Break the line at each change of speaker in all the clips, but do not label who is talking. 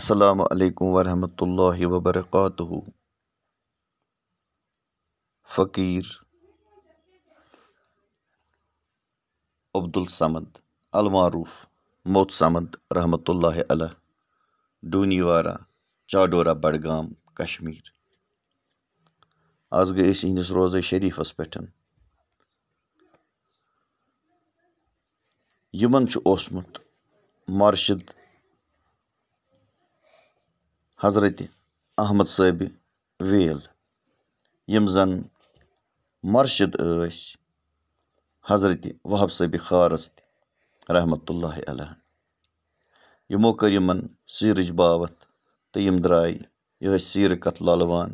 السلام علیکم و اللہ وبرکاتہ فقیر عبدالسمد المعروف موت سمد رحمۃ اللہ علیہ ڈونی ڈونیوارہ چاڈورہ بڈگام کشمیر آز گئی انس روزہ شریف پمنجمت مارشد حضرت احمد صٲبہِ ویل یِم زَن مرشد ٲسۍ حضرت وہب تہِ رحمۃ اللہ علیہ یِمو کٔر سیٖرٕچ سیرج تہٕ یِم دراع یہ سیٖرٕ کت لالوان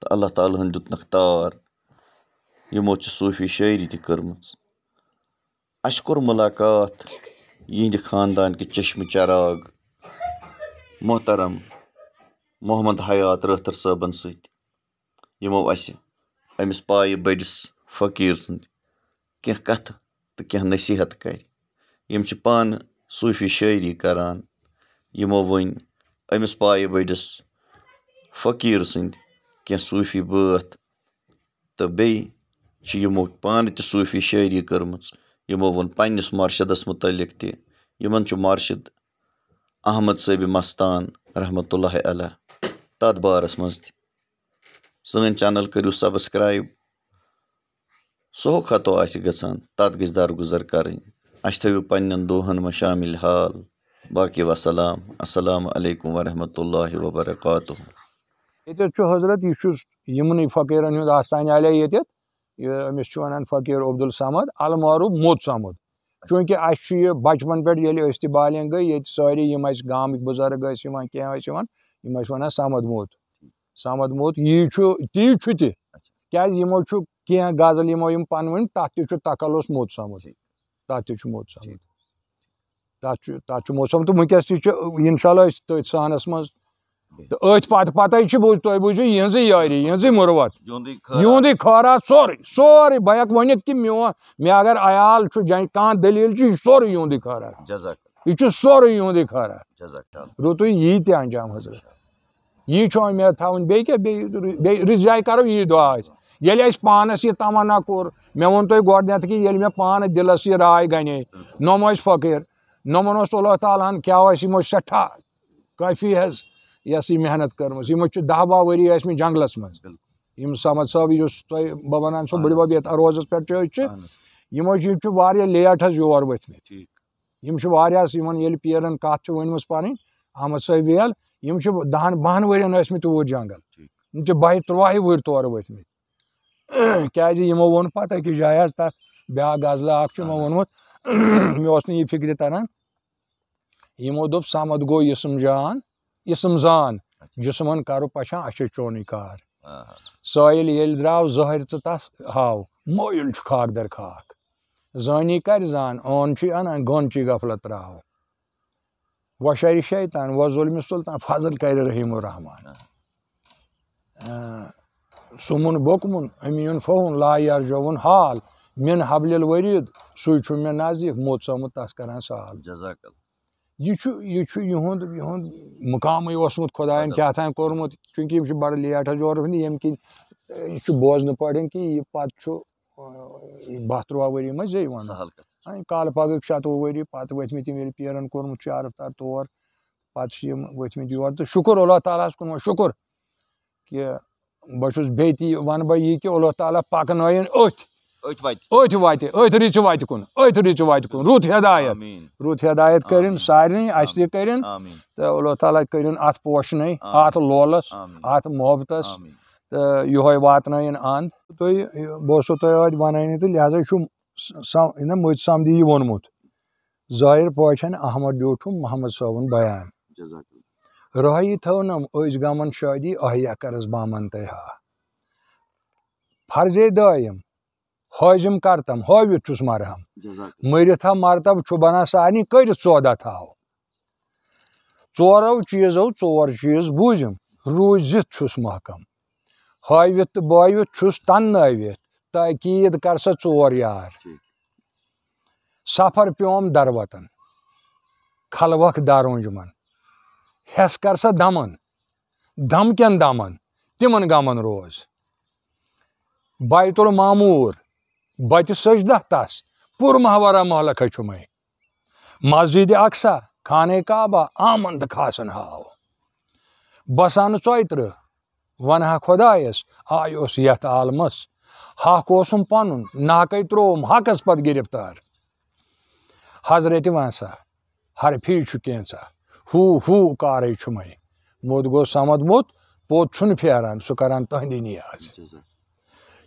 تہٕ اللہ تعالیٰ تار یِمو چھِ صوٗفی شٲعری تہِ کٔرمٕژ اَسہِ کوٚر مُلاقات ملاقات یہ کہِ چشمہٕ چراغ محترم محمد حیات سۭتۍ یِمو اَسہِ أمِس پایہِ بٔڑِس فقیٖر سٕنٛدۍ کَتھٕ تہٕ نصیٖحت کَرِ یِم چھِ پانہٕ صوٗفی شٲعری رتر صبن ستو اس پائے بڑس فقیر سی کتہ نصیحت کران صوفی شاعری کرو وقیر سند کفی بہت پان تفی شاعری کرم ونس مرشد متعلق تمہشد احمد صٲبہِ مستان رحمۃ اللہ علیہ تَتھ بارَس منٛز تہِ سٲنۍ چَنَل کٔرِو سُہ خطو آسہِ گژھان تَتھ گژھِ سبسکرائب کَرٕنۍ اَسہِ تھٲیِو پنٛنٮ۪ن دۄہَن منٛز شامِل حال باقی وسلام السلام علیکُم و اللہ اللہ ییٚتٮ۪تھ
چھُ حضرت یہِ یہِ چھُس یِمنٕے فقیٖرَن ہُنٛد آستانہِ ییٚتٮ۪تھ أمِس وَنان فقیٖر عبدالصمد موت چونکہ بُزرٕگ ٲسۍ یِوان کینٛہہ ٲسۍ یِوان یِم ٲسۍ وَنان سَمد موت سَمد موت یی چھُ چھُ تی تہِ اچھا۔ کیٛازِ یِمو چھُ کینٛہہ غزل یِمو یِم پَنہٕ ؤنۍ پنوین تک تقل اس موت تَتھ تہِ چھُ موت تَتھ چھُ تَتھ چھُ موسم تہٕ سمت تہِ چھُ اِنشاء اللہ أسۍ تٔتھۍ تانس منٛز تو ات پتہ پتہ بہت بوجی ہن یاری یہن مروت یہ خرا سور سور سورے بہت کہ مون میں اگر عيال كان دليل چور خرچ سور خر رت یہ سور یہ تیہ انجام حضد تا بھی کہ رس جائیے کرو عید دعہ یہ ایس پانس یہ تمنع کو میں وون تیت کہ یہ میں پان دلس راع گنے نمب فخر نومن اس اللہ تعالیٰ ہن كو موس سٹھا قفى حض یہ سا یہ محنت یہ دہ بہ وری مت جنگلس مز یم سمد صاحب صبح بہانہ سو بڑبب یعنی عروزہ پمو جب لیٹ حسور ورت مت وسن پیرن کتم پن احمد صبح ویل دہن بہن ورنہ یس مت جنگل بہیں ترواہ وور ورت کموں وکی جائے تک بیاا غزلہ وونمت موس نی فکر تران دمد گو یہ سم جان اسم زان اچھا۔ جسمن کرو پچا اچھے کار سل یل درو ظہر تس ہاؤ مویل خاک در خاک زانی کر زان عن چنان گانچی غفلت و تراؤ شیطان و ظلم سلطان فضل کر رحیم الرحمان سمن بوکمن امیون فوہن لا یارجو حال من حبل الورید سوی ورید مے نزدیک موت سومت تس کران سال جزاک اللہ یہ یہ یہ اوسمت خدائن کیا کھان کورمت چونکہ یہ لیٹ بڑ لیجیے یم کن یہ بوزن پا یہ پہ بہت تروہ وری مزے کال پگ شتوہ وری پہ ورم پیرن کورمت شارفطار طور پہ یور تو شکر اللہ تعالیٰ ہس کن شکر کہ بہت بی و بہ یہ کہ اللہ تعالیٰ پکنائن ات ओठि वाति ओठि रिच वाति कुन ओठि रिच वाति कुन रुत हिदायत रुत हिदायत करिन सारिन असि करिन तो अल्लाह ताला करिन अत पोषण अत लोलस अत मोहब्बतस तो यह वातन अंद तुम बहुसो तुम वन तो लिहाजा यह मत समदी यह वोनमुत जाहिर पाठन अहमद ڈیوٹھ محمد صٲبُن بیان رٲہی تھٲونم أزۍ غمن شٲدی اہیا کرس بامن تہا فرضے دٲیِم حٲضِم کَرتَم ہٲوِتھ چھُس مَرہَم مٔرِتھ ہا مَرتَب چھُبنا سارنٕے کٔرِتھ سودا تھاو ژورو چیٖزو ژور چیٖز بوٗزِم روٗزِتھ چھُس محکم ہٲوِتھ تہٕ بٲوِتھ چھُس تنٲوِتھ تٲقیٖد کر سا ژور یار سفر پیوم دروَتن خلوکھ داروٗنجمن ہیٚس کر سا دمن دم کٮ۪ن دمن تِمن غمن روز بیتُل معموٗر بتس دہ تس پور مہوارا محلکمیں مسجد اقسا خانے کعبہ آمن ہاو کھاسن ہاؤ بس آرہ و خود آئے عالمس حق اسم پن ناکے تروم حقس پہ گرفتار حضرت وسا کارے کیارےمیں موت گو سمد مت پھیران پہ کران تندی نیاز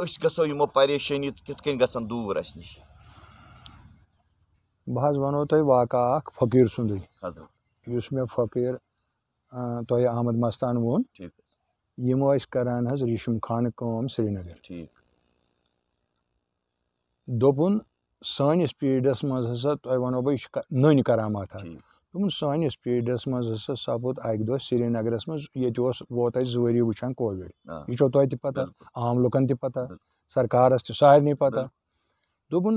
أسۍ گژھو یِمو پریشٲنی کِتھ کٔنۍ گژھن دوٗر اَسہِ نِش
بہٕ حظ وَنو تۄہہِ بہ ونو تق فقیر یُس مےٚ فقیٖر تۄہہِ احمد مستان ووٚن ٲسۍ حظ ریٖشم خانہٕ کٲم سرینگر ٹھیٖک دوٚپُن سٲنِس خان منٛز سری تۄہہِ وَنو بہٕ یہِ چھُ نٔنۍ کرامات نرامات دوٚپُن سٲنِس منٛز ہَسا سَپُد اَکہِ دۄہ سرینَگرَس منٛز ییٚتہِ اوس ووت اَسہِ زٕ ؤری وٕچھان کووِڈ یہِ چھو تۄہہِ تہِ پَتہ عام لُکَن تہِ تہِ پَتہ پَتہ سرکارَس سارنٕے دوٚپُن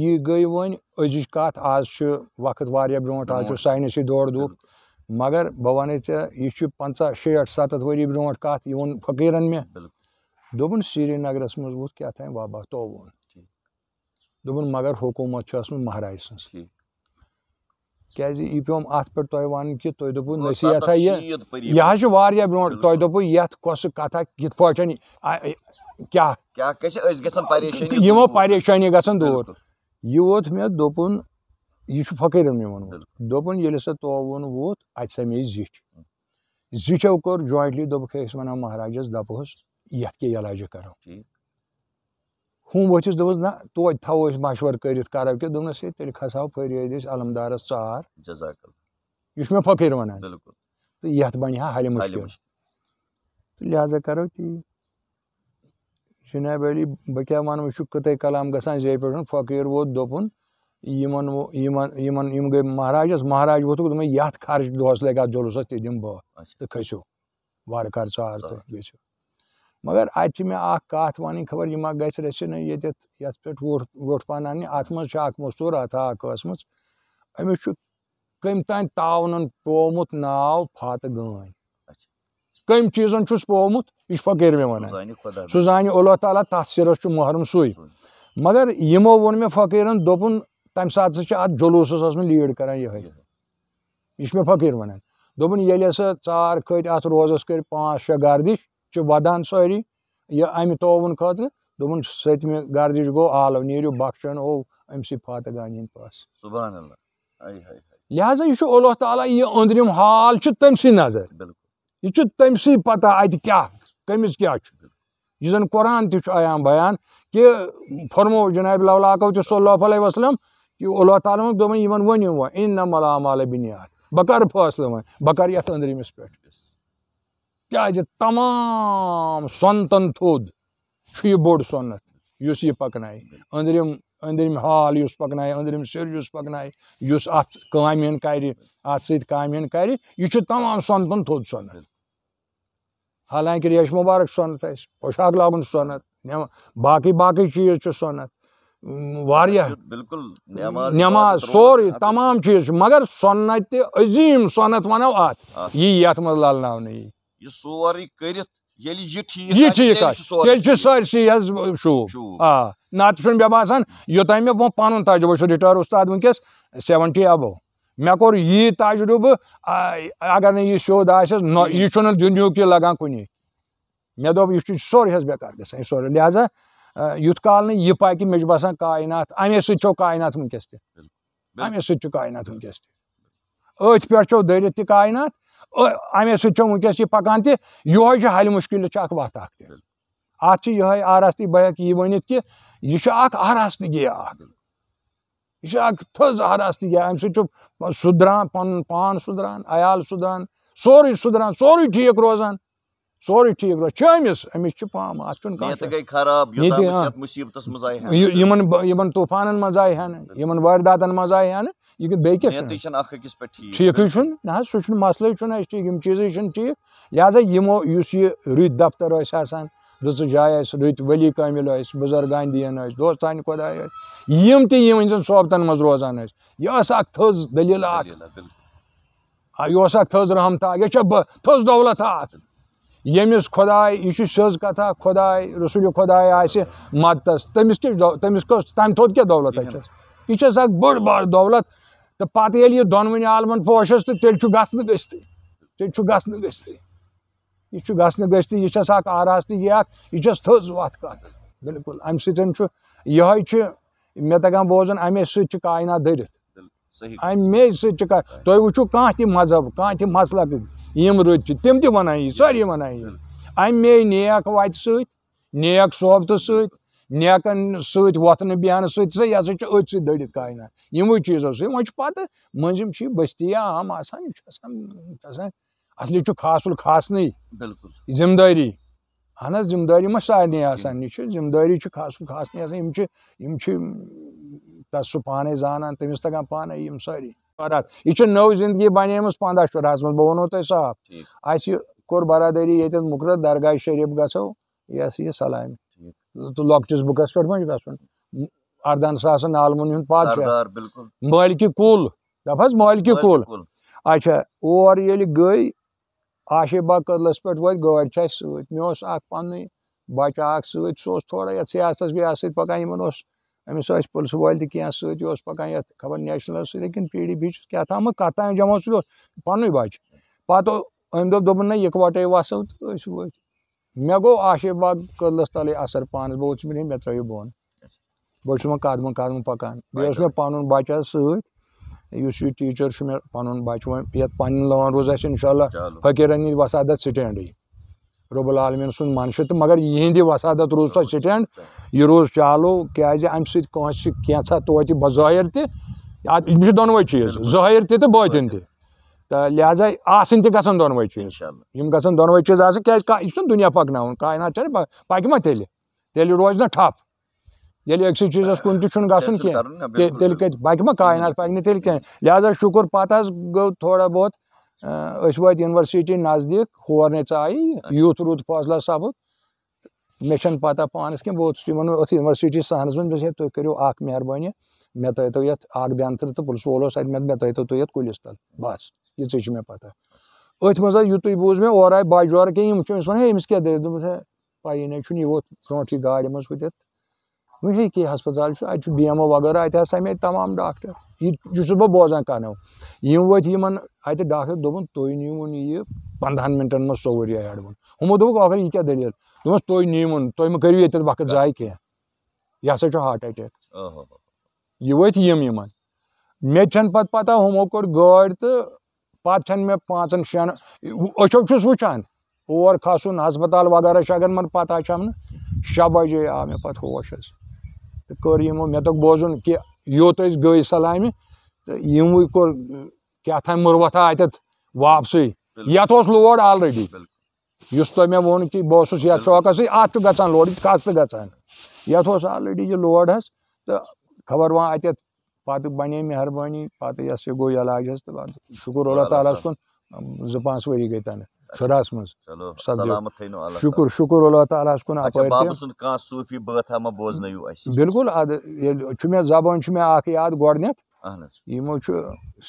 یہِ گٔے وۄنۍ أزِچ کَتھ آز چھُ وقت واریاہ برونٛٹھ آز چھُ ساینَسٕے ساس دوٚپ مگر بہٕ وَنے ژےٚ یہِ یہِ چھُ پنٛژاہ شیٹھ سَتَتھ ؤری برونٛٹھ کَتھ ووٚن فقیٖرَن مےٚ دوٚپُن سرینَگرَس منٛز فقیرا کیٛاہ دری نگر منت دوٚپُن مگر تو دکومت ٲسمٕژ مہراج سٕنٛز کیازِ کئی پہ تمہیں کہ تھی دو نصیحتہ یہ برو تہوے دبو یہ پریشانی گا دور یہ ووت مجھ پکرم دل توت اتمی زو کور جوائنٹلی دنو مہاراجہ دپہس یت کئے علاجہ کرو હું વચ્ચે દઉં ના તો જ થવો أسۍ مَشوَرٕ کٔرِتھ کَرو کہِ دوٚپنَس ہے تیٚلہِ کھَسہاو پھٔرۍ أڑۍ أسۍ علمدارَس ژار یہِ چھُ مےٚ فقیٖر وَنان بِلکُل تہٕ یَتھ بَنہِ ہا حلہِ مُشکِل تہٕ لِہٰذا کَرو تی جِناب علی بہٕ کیٛاہ وَنہٕ وٕ چھُ قطعے کلام گژھان زیٚیہِ پٮ۪ٹھ فقیٖر ووت دوٚپُن یِمَن یِمَن یِمَن یِم گٔے مہراجَس مہراج ووٚتھُکھ دوٚپُن یَتھ خرٕچ دۄہَس لَگہِ اَتھ جلوٗسَس تہِ دِمہٕ بہٕ تہٕ کھٔسِو وارٕ کارٕ ژار تہٕ گٔژھِو مگر اَتہِ چھِ مےٚ اَکھ کَتھ وَنٕنۍ خبر یہِ ما گژھِ رٔسِتھ نہٕ ییٚتٮ۪تھ یَتھ پٮ۪ٹھ وۄٹھ وۄٹھ پَہن اَننہِ اَتھ منٛز چھِ اَکھ مٔزوٗر اَتھا اَکھ ٲسمٕژ أمِس چھُ کٔمۍ تانۍ تاونَن پیوٚمُت ناو فاتہٕ گٲنۍ کٔمۍ چیٖزَن چھُس پیوٚمُت یہِ چھُ فقیٖر مےٚ وَنان سُہ زانہِ اللہ تعالیٰ تَتھ سِرَس چھُ محرم سُے مگر یِمو ووٚن مےٚ فقیٖرَن دوٚپُن تَمہِ ساتہٕ ہَسا چھِ اَتھ جلوٗسَس ٲسمٕژ لیٖڈ کَران یِہوٚے یہِ چھُ مےٚ فقیٖر وَنان دوٚپُن ییٚلہِ ہَسا ژار کھٔتۍ اَتھ روزَس کٔرۍ پانٛژھ شےٚ گردِش چھِ وَدان سٲری یہِ اَمہِ تووُن خٲطرٕ دوٚپُن سٔتمہِ گردِش گوٚو آلو نیرو بخشن او ہِنٛدۍ فات
پاس
یہِ چھُ اللہ تعالیٰ یہِ أنٛدرِم حال چھُ تٔمۍ سٕے نظر یہِ چھُ تٔمۍ سٕے پَتہ اَتہِ کیٛاہ کٔمِس کیٛاہ چھُ یہِ زَن کمس تہِ چھُ عیام بیان کہِ فرمو جناب لولاکو تہِ صلی اللہ علیہ وسلم کہِ اللہ تعالیٰ دوٚپُن ؤنِو وۄنۍ دن ورنو و بِنیاد بہٕ کَرٕ فٲصلہٕ وۄنۍ بہٕ کَرٕ یَتھ أنٛدرِمِس پٮ۪ٹھ کیٛازِ تمام سۄنتَن تھوٚد چھُ یہِ بوٚڑ سۄنَت یُس یہِ پَکنایہِ أنٛدرِم أنٛدرِم ہال یُس پَکنایہِ أنٛدرِم سِر یُس پَکنایہِ یُس اَتھ کامہِ ہُنٛد کَرِ اَتھ سۭتۍ کامہِ ہُنٛد کَرِ یہِ چھُ تمام سۄنتَن تھوٚد سۄنَت حالانکہِ ریش مُبارک چھُ سۄنَت اَسہِ پۄشاک لاگُن چھُ سۄنَت باقٕے باقٕے چیٖز چھُ سۄنَت واریاہ بِلکُل نٮ۪ماز سورُے تمام چیٖز چھُ مگر سۄنَتہِ عظیٖم سۄنَت وَنو اَتھ یی یَتھ منٛز لَلناونہٕ یی
Исуари кырит. Yeli yit yit. Yit yit. Yeli
çi sarsi şey yaz şu. Ha. Nat şun bir basan yotay me bu panun tajribe şu retire ustad bunkes 70 abo. Mə kor yi tajribe agar ne yi show da asas no yi çun dünya ki lagan kuni. Mə dob yüşü sor yaz bekar gesən sor. Lihaza e, yut kalını yi pay ki mec basan kainat. Ame sı çok kainat bunkes. Ame sı çok kainat bunkes. Öç perço dəyirətdi kainat. امے ستم وس پکان تہوی سے ہل مشکل وجہ یہاراستی بہ یہ ورنت کہ یہاستگی آ یہ تز ہاراست گیا امہ سدران پن پان سدران عیال سدران سوری سدران سوری ٹھیک روزان سوری ٹھیک روز چھمس امس پہ اتنا طوفان مز آردات مز آ یہِ بیٚیہِ کیٛاہ چھُ
چھَنہٕ اَکھ أکِس پٮ۪ٹھ ٹھیٖک ٹھیٖکٕے
چھُنہٕ نہ حظ سُہ چھُنہٕ مسلے چھُنہٕ اَسہِ ٹھیٖک یِم چیٖزٕے چھِنہٕ ٹھیٖک لہٰذا یِمو یُس یہِ رٕتۍ دفتر ٲسۍ آسان رٕژٕ جایہِ ٲسۍ رٕتۍ ؤلی کٲمِل ٲسۍ بُزرگان دیٖن ٲسۍ دوستانہِ خۄداے ٲسۍ یِم تہِ یِہٕنٛدٮ۪ن صحبتن منٛز روزان ٲسۍ یہِ ٲس اکھ تھٔز دٔلیٖل اکھ یہِ اوس اکھ تھٔز رحمتہ یہِ چھےٚ تھٔز دولت اکھ ییٚمِس خۄداے یہِ چھُ سیٚز کَتھا خۄداے رسولہِ خۄداے آسہِ مدتَس تٔمِس کیٛاہ تٔمِس کٔژ تَمہِ تھوٚد کیٛاہ دولت چھَس یہِ چھَس اکھ بٔڑ بار دولت تو پہلے یہ دونوین عالم پوشس تو تلستی تلس گی گھنہ گیس تُہۍ وٕچھِو کانٛہہ تہِ امہ کانٛہہ تہِ ام یِم درت چھِ تِم تہِ وَنان کسل سٲری وَنان ون اَمے نیک وَتہِ سۭتۍ نیک صحبتہٕ سۭتۍ نیکن سۭتۍ وۄتھنہٕ بیٚہنہٕ سۭتۍ سا یہِ ہَسا چھُ أتھۍ سۭتۍ دٔڑِتھ کاینات یِمو چیٖزو سۭتۍ وۄنۍ چھُ پَتہٕ مٔنٛزِم چھِ یہِ بٔستِیا عام آسان یہِ چھُ آسان یہِ چھُ آسان اَصلی چھُ خاص الخاصنٕے بِلکُل ذِمہٕ دٲری اہن حظ ذِمہٕ دٲری ما سارنٕے آسان یہِ چھُ ذِمہٕ دٲری چھُ خاص الخاصنٕے آسان یِم چھِ یِم چھِ تَس سُہ پانے زانان تٔمِس تگان پانے یِم سٲری یہِ چھِ نٔو زندگی بَنیمٕژ پنٛداہ شُراہَس منٛز بہٕ وَنو تۄہہِ صاف اَسہِ کوٚر برادٔری ییٚتٮ۪ن مُقرر درگاہ شریٖف گژھو یہِ ہسا یہِ سلامہِ تہٕ لۄکٹِس بُکَس پٮ۪ٹھ چھُ گژھُن اَردہَن ساسَن عالمَن ہُنٛد گردہ چھُ مٲلکہِ کُل دَپ حظ مٲلکہِ کُل اچھا اور ییٚلہِ گٔے کٔدلَس پٮ۪ٹھ وٲتۍ گٲڑۍ چھِ اَسہِ سۭتۍ سۭتۍ مےٚ اوس اوس اَکھ اَکھ سُہ تھوڑا یَتھ سیاستَس عاشبہ سۭتۍ پَکان یِمَن اوس أمِس ٲسۍ پُلسہٕ وٲلۍ تہِ کینٛہہ سۭتۍ یہِ اوس پَکان یَتھ خبر نیشنَلَس سۭتۍ سن پی ڈی چھُس کیٛاہ بیس کَتھ تام جمع سُہ اوس پَتہٕ أمۍ دوٚپ دوٚپُن نہ یِکوَٹَے وَسو تہٕ أسۍ وٲتۍ میے گو آشر باد قدلس تلی ا پانس بتم ہیں میں تریو بن بھی ویں قدمہ قدم پکان بیہ اس میں پن بچہ حس سیس یہ ٹیچر میں پن بچہ ویں پہ لون روز اچھا انشا اللہ حقیر ہند وسادت سٹینڈے رب العالمی سشہ تو مگر یہندی وسادت روز تو سٹینڈ یہ روز چالو کا امہ سیں كاس كين توہيں ظاہر چیٖز ظٲہِر تہِ تہٕ تاتن تہِ تہٕ آسٕنۍ تہِ گژھن گژھن دۄنوَے دۄنوَے چیٖز یِم تو لہذا آنوائی یہِ چھُنہٕ دُنیا پَکناوُن کاینات کا پَکہِ ما تیٚلہِ تیٚلہِ روزِ تا ٹھپ ییٚلہِ أکسٕے چیٖزَس کُن تہِ چھُنہٕ گژھُن تم تیٚلہِ کَتہِ پَکہِ ما کاینات پَکہِ کاات پکہ تین لہٰذا پَتہٕ حظ گوٚو تھوڑا بہت أسۍ وٲتۍ یوٗنیورسٹی نزدیٖک ہور اتنے یونیورسٹی نزدیک ہورن ثائ اچھا۔ یت روت فاصلہ سبق من پتہ پانس کی بہت اوت یونیورسٹی سہرس مجھے دس ہے تر مہربانی میں ترتو مےٚ ترٛٲیتو تُہۍ یَتھ کُلِس تَل بَس یِژٕے چھِ چھِ مےٚ مےٚ پَتہ أتھۍ منٛز حظ یُتُے بوٗز اورٕ بَجہِ کینٛہہ یِم أمِس وَنان ہے یتہ اتہ یہ بوجھ میرے اوور آئے باجور یہاں امس کیا دے پی نئی برون گاڑی ہَسپَتال چھُ اَتہِ چھُ بی ایم او وغیرہ اَتہِ ہسا میت تمام ڈاکٹر یہِ یہِ چھُس بہٕ بوزان کَنو یِم ؤتھۍ یِمَن اَتہِ ڈاکٹر دوٚپُن تُہۍ نیٖوُن یہِ پنٛدہَن دونوں تھی نیونی پندن ہُمو دوٚپُکھ سوری یہِ کیٛاہ دٔلیٖل دوٚپمَس تُہۍ نیٖوُن تُہۍ مہٕ کٔرِو ییٚتٮ۪تھ وقت ضایہِ کینٛہہ یہِ ہَسا چھُ ہاٹ اَٹیک یہِ ؤتھۍ یِم یِمَن مےٚ تہِ چھَنہٕ پَتہٕ پَتہ ہُمو کوٚر گٲڑۍ تہٕ پتہ پہ چن شکس وشان اور کھن ہسپتال وغیرہ اگر من پتہ چمن شی بجے آپ پہ حوش تو کم مے دق بوزن کہ یوتھ گئی سلامہ تو یہ کتنا مروت ات واپس یہ لوڈ آلریڈی اس تہ مے ون کہ بہس یہ چوکس گان یہ کس طرح یہ آلریڈی یہ لوڈ خبر حسر وت پتہ بنے مہربانی پتہ یہ سر گو علاج تو شکر اللہ تعالیٰ کن زانچ وری گے تنہا شرہس مل شکر شکر اللہ تعالیٰ ہس اچھا،
کپ بالکل
ادھے زبان اخ یاد گھت یہ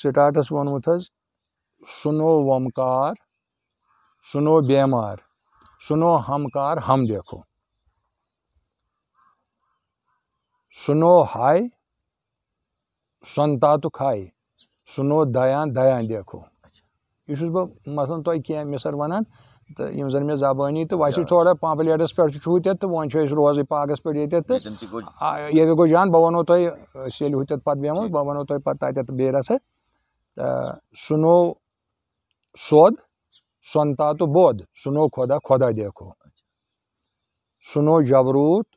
سٹاٹس ونمت حس سم کار سنو بمار سنو ہم کار ہم دیکھو سنو ہا سنتا تو کھائے سنو دیان دیان دیکھو اچھا۔ یہس بہٕ مثلاً تۄہہِ کینٛہہ مِثر وَنان تہٕ یِم زَن مےٚ زبٲنی تہٕ وۄنۍ ویسے تھوڑا پٮ۪ٹھ چھُ ہُتٮ۪تھ تہٕ وۄنۍ أسۍ روزٕے پہ پٮ۪ٹھ ییٚتٮ۪تھ تہٕ ییٚتہِ گوٚو جان بہٕ بہٕ وَنو تۄہہِ أسۍ ییٚلہِ ہُتٮ۪تھ پَتہٕ بیٚہمو جی۔ وَنو تۄہہِ پَتہٕ تَتٮ۪تھ بیٚیہِ ونہ تہٕ سُنو رس سۄنتا تہٕ سنتا سُنو خۄدا خۄدا دیکھو اچھا۔ سُنو جبروٗت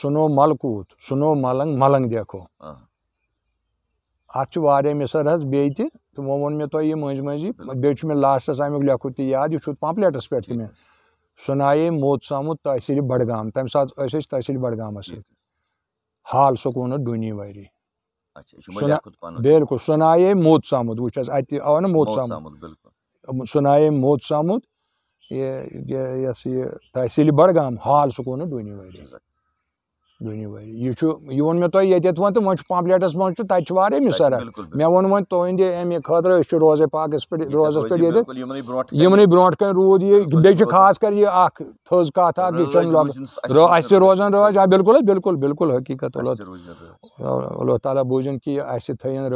سُنو ملکوت سُنو ملنگ ملنگ دیکھو چھِ واریاہ حظ بیٚیہِ تہِ تہٕ وۄنۍ ووٚن مےٚ تۄہہِ یہِ مٔنٛزۍ بیٚیہِ چھُ مےٚ لاسٹَس اَمیُک لو تہِ یاد یہِ چھُ پَمپلیٹَس پٮ۪ٹھ تہِ مےٚ سُنایے موت سامُت تحصیٖلہِ بَڈگام تَمہِ ساتہٕ ٲسۍ أسۍ سات بَڈگامَس سۭتۍ حال سکون ڈوٗنی وری
اچھا،
بالکل سُنایے موت سامُت وٕچھ حظ اَتہِ آو آ موت
سامُت
سُنایے موت سامود یہِ سا یہِ تحصیٖلہِ بَڈگام حال سکون ڈوٗنی وری یہِ یہِ چھُ چھُ ووٚن مےٚ تۄہہِ ییٚتٮ۪تھ وۄنۍ وۄنۍ تہٕ منٛز چھُ تَتہِ چھِ واریاہ وہ مےٚ ووٚن وۄنۍ تُہنٛدِ اَمہِ خٲطرٕ أسۍ چھِ روزے پاکَس پٮ۪ٹھ پٮ۪ٹھ روزَس ییٚتہِ یِمنٕے برونٛٹھ روز روٗد یہِ بیٚیہِ بیچ خاص کر یہ تز کات اَسہِ تہِ روزان راض آ بِلکُل حظ بِلکُل بِلکُل حقیٖقت اللہ تعالیٰ بوٗزِن کہِ اَسہِ اَسہِ تھٲیِن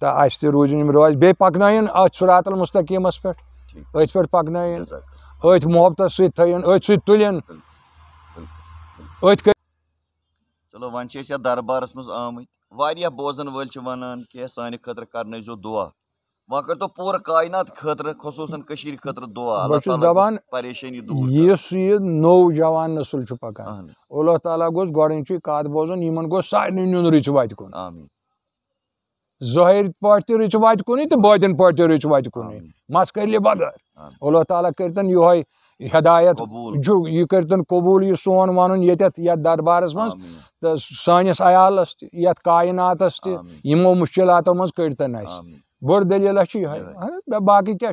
تہٕ تہِ روٗزِن یِم بیٚیہِ پَکنٲیِن کہ اتن روز پٮ۪ٹھ أتھۍ پٮ۪ٹھ پَکنٲیِن أتھۍ محبتَس سۭتۍ تھٲیِن أتھۍ سۭتۍ تُلِن أتھۍ
چلو وۄنۍ وۄنۍ چھِ چھِ أسۍ منٛز آمٕتۍ واریاہ وٲلۍ کہِ سانہِ خٲطرٕ خٲطرٕ خٲطرٕ کرنٲیزیو دُعا دُعا پوٗرٕ پریشٲنی
یُس یہ نوجوان نسل پَکان اللہ تعالیٰ گوٚژھ کَتھ بوزُن یِمن گو گی کات بوزن ان گوس سارن نی ری ظاہر پہ رچ ون تو بادین پہ رچ ون مس کل بغیر اللہ تعالیٰ کر ہدایت یہ کرتن قبول یہ سون ون یتھ یتھ دربارس من تو سانس مس سیاس تائنات تمو مشکلات اس بڑ دلیل یہ جی۔ ہاں، باقی کیا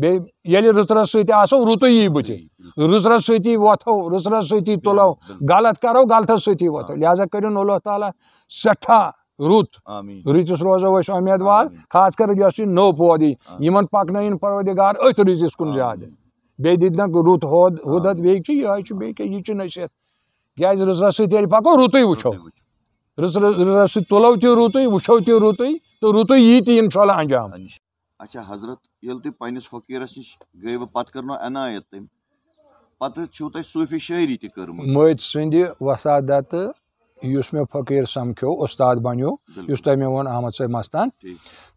بیل رترس رو ری بت رترس س وتھو رترس رتی تلو غلط کرو غلطس ستی وتھو لہذا اللہ تعالیٰ سٹھا رت رتس روزو امیدوار خاص کر یو نو پودی یمن پکن پودگار ات رتس کن زیادہ بیٚیہِ بیٚیہِ رُت چھِ بیے دکھ ر حدت یہ نصیحت رزر سیل پکو رتو رو رت و
اچھا حضرت ییٚلہِ تُہۍ فقیٖرَس نِش گٔیوٕ پَتہٕ پَتہٕ کٔرنو عنایت تٔمۍ چھُو تۄہہِ صوٗفی شٲعری تہِ کٔرمٕژ
سٕنٛدِ یُس مےٚ فقیٖر سَمکھیو اُستاد بَنیو یُس تۄہہِ مےٚ ووٚن احمد صٲب صاحب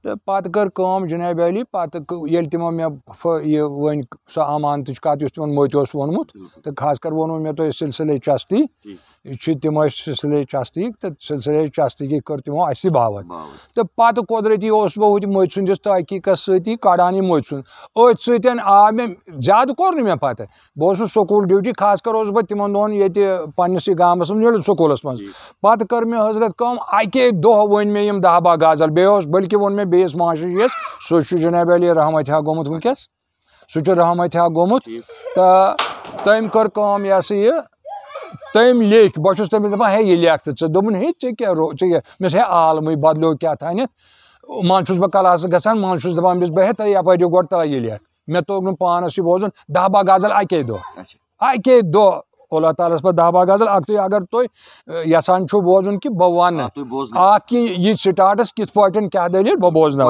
تہٕ پَتہٕ پَتہٕ کٔر کٲم علی ییٚلہِ تِمو مےٚ یہِ ویلی سۄ یل کَتھ یُس تِمن مٔتۍ اوس ووٚنمُت تہٕ خاص کر مےٚ تۄہہِ سِلسِلے چستی جی۔ چھِ سے تم سلسلے چستی سٕنٛدِس تحقیٖقَس سۭتی کَڑان یہِ مٔتۍ سُنٛد أتھۍ سۭتۍ آو مےٚ زیادٕ کوٚر نہٕ مےٚ پَتہٕ بہٕ اوسُس سکوٗل ڈیوٹی خاص کر اوسُس بہٕ تِمن دۄہَن ییٚتہِ گامَس منٛز تم سکوٗلَس منٛز جی۔ پَتہٕ کٔر مےٚ حضرت کٲم اَکے دۄہ ؤنۍ کو اکے دہ وے دہ بہ غازل بیس بلکہ ویسے بیٚیِس ماجہِ یِس سُہ چھُ جِناب علی رحمتہِ ہا گوٚمُت وٕنکیٚس سُہ چھُ رحمتہِ ہا گوٚمُت تہٕ تٔمۍ کٔر کٲم یہِ ہَسا یہِ تٔمۍ لیٚکھۍ بہٕ چھُس تٔمِس دَپان ہے یہِ لیکھ تہٕ ژٕ دوٚپُن ہے ژےٚ کیٛاہ رو ژےٚ مےٚ ہے عالمٕے بَدلیو کیٛاہ تھانٮ۪تھ منٛزٕ چھُس بہٕ کَلاسہٕ گژھان منٛزٕ چھُس دَپان أمِس بہٕ ہے تۄہہِ یَپٲرۍ گۄڈٕ تۄہہِ یہِ لیکھ مےٚ توٚگ نہٕ پانَس یہِ بوزُن دَہ بَہہ غزل اَکے دۄہ اَکے دۄہ اللہ تعالیٰ پہ دہ بہ غزل اخت اگر تھی تسانچو بوزن کہ بہ ون یہ سٹاٹس کت پن کیا دلیل بہ بوزن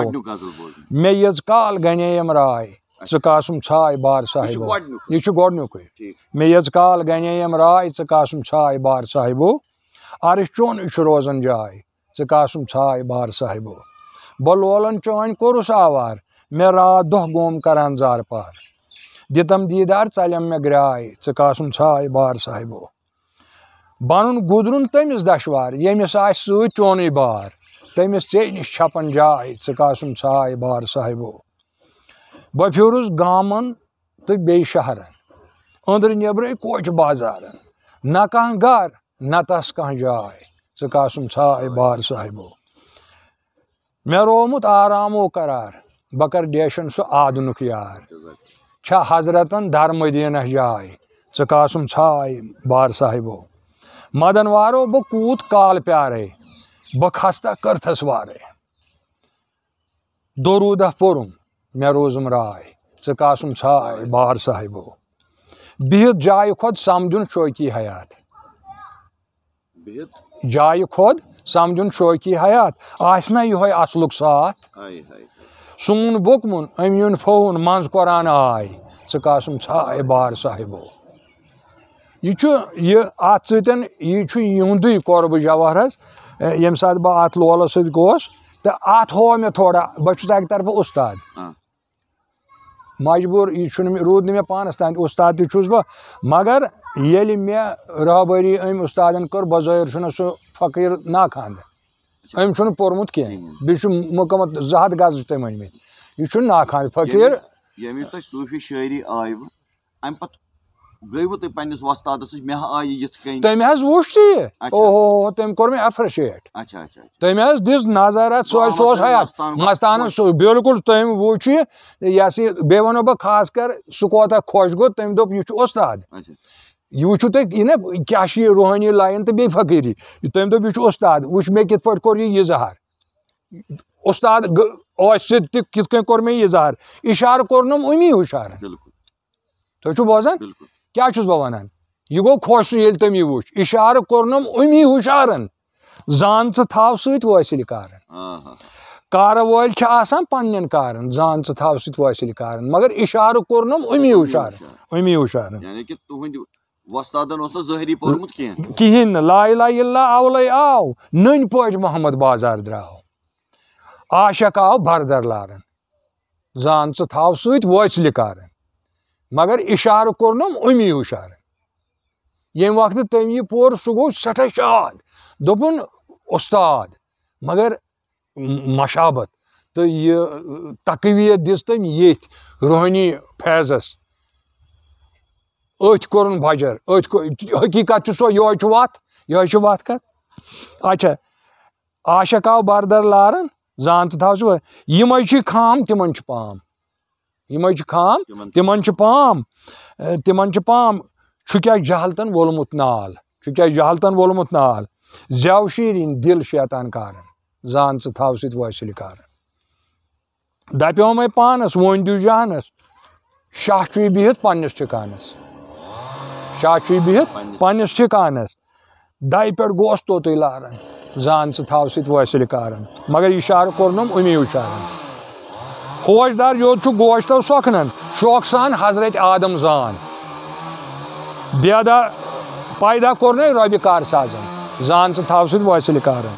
مے یز کال گنیم رائے ثقاسم چھائے بار صاحب یہ گونیکہ مے یز کال گنیم رائے ثقاسم چھائے بار بار عرش چون یہ روزن جائے ثقاسم چھائے بار صاحبہ بہ لولن چان کورس آوار مے رات دہ گوم کران زار پار دِتم دیٖدار مےٚ گرٛاے ژٕ کاسُن ژھاے بار صاحبو بَنُن گُزرُن تٔمِس دَشوار ییٚمِس آسہِ سۭتۍ چونُے بار تٔمِس ژےٚ نِش چھَپَن جاے ژٕ کاسُن ژھاے بار صاحبو بہٕ پھیوٗرُس گامَن تہٕ بیٚیہِ بورس أنٛدرٕ تو کوچہِ بازارَن نہ کانٛہہ كوش نہ تَس کانٛہہ جاے ژٕ سم ژھاے بار صاحبو مےٚ روومُت آرامو قرار بہٕ کَرٕ ڈیشَن سُہ آدنُک یار چھا حضرتن در مدینہ جائے ژھائے بار صاحبو مدن وارو بہ کوت کال پیارے بہ بہستہ کرتھس وارے دہ پورم مے روزم رائے ثاسم ژھائے بار صاحبو بہت جائے خود سمجھن شوقی حیات جائے خود سمجھن شوقی حیات آسنا یہ اصلک ساتھ سون بوکمن ام فوہ مز قرآن آئے ثا سم چھ ہے بار سا بو یہ ات ستھن یہ قرب جواہرس یمہ سات بہ ات لولس ست تو ات ہاتھ تھوڑا بہت اک طرف است مجبور یہ رود نانس تین است تس بل مے راہبری ام است کر بذر چھ سہ فکر ناخ أمۍ چھُنہٕ پوٚرمُت کینٛہہ بیٚیہِ چھُ مُکمل زٕ ہَتھ چھِ تٔمۍ مکمل مٕتۍ یہِ چھُ ناخان فقیٖر
تۄہہِ صوٗفی شٲعری آیوٕ اَمہِ پَتہٕ گٔیوٕ تُہۍ وۄستادَس نِش مےٚ
آیہِ یِتھ کٔنۍ تٔمۍ حظ وُچھ فقیر تمہو او ہو حظ دِژ نظر اَتھ سُہ سُہ سُہ اوس بِلکُل تٔمۍ وُچھ یہِ یہِ و یہِ بیٚیہِ وَنو بہٕ خاص کر سُہ کوتاہ خۄش گوٚو تٔمۍ دوٚپ یہِ چھُ اُستاد یہ وچھو تھی یہ روحانی لائن تو بہ فکری تم داد وا کظہار اُساد اظہار اشار کورم امی ہوشار توزا کیا ونان یہ گو خوش تم یہ وشار کورنم امی ہوشار زان تھاو ھو ساصل کار کار آسان پن کار زان تھاو تھو ساصل کار مگر اشار کورنم امی حشار امی ہوشار
اوس نہٕ ظٲہری پوٚرمُت
کینٛہہ لا اللہ اولے آو نٔنۍ پٲٹھۍ محمد بازار درٛاو عاشق آو بردر لارن زان ژٕ تھاو سۭتۍ وٲژلہِ کارن مگر اِشارٕ کوٚرنم اشار کم ییٚمہِ وقتہٕ تٔمۍ یہِ پوٚر سُہ گوٚو سٮ۪ٹھاہ شاد دوٚپُن اُستاد مگر مشابت تہٕ یہِ تقویٖت دِژ تٔمۍ ییٚتھۍ روحانی فیضس është korën bajgjer, është hakikat që so joj që vatë, joj që vatë këtë. Aqa, aqa ka bardar larën, zanë kam, timon që pam. Jimaj që kam, timon që pam. E, timon që pam, që kja volumut nal, çünkü kja volumut nal. Zjav dil şeytan karın. zantı sı tavsit vasili karın. Dapyo me panas, vondü janas. Şahçıyı bihit panas çıkanas. شاہ بِہِتھ پنٛنِس ٹھِکانَس دَے پٮ۪ٹھ گوس توٚتُے لاران زان ژٕ تھاو سۭتۍ وٲصِل کارَن مگر اِشارٕ کوٚرنَم اُمی اِشارَن فوجدار یوٚت چھُ گوشتو سۄکھنان شوقہٕ سان حضرت آدم زان بیدا پیدا کوٚرنے رۄبہِ کار سازَن زان ژٕ تھاو سۭتۍ وٲصِل کارَن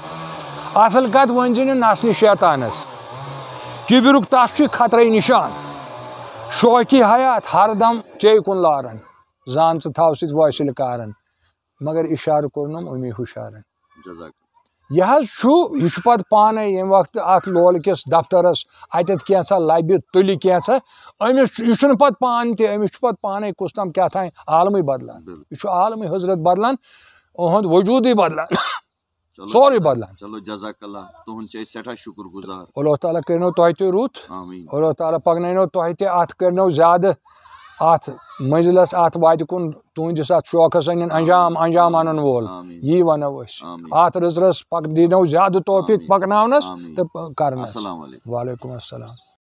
اَصٕل کَتھ ؤنۍ زِ نہٕ نَسلہِ شیطانَس کِبرُک تَس چھُے خطرے نِشان شوقی حیات ہردم ژے کُن لاران زان سل کارن مگر اشار کورنم امی ہوشار یہ حس وقت اترس اتہ لب تل کی امس یہ پہ پانے تے امس پہ پانے کس تام کیا عالم بدلان یہ عالم حضرت بدلان اہد وجود بدلانے اللہ تعالیٰ کرو تے رت اللہ تعالیٰ پکنو زیادہ ات منزلس ات کن تہندس ات شوقس انن انجام انجام انن وول ان ونو اس ات رزرس پک دینو زیادہ توفیق پکناونس تو کرنس السلام علیکم وعلیکم السلام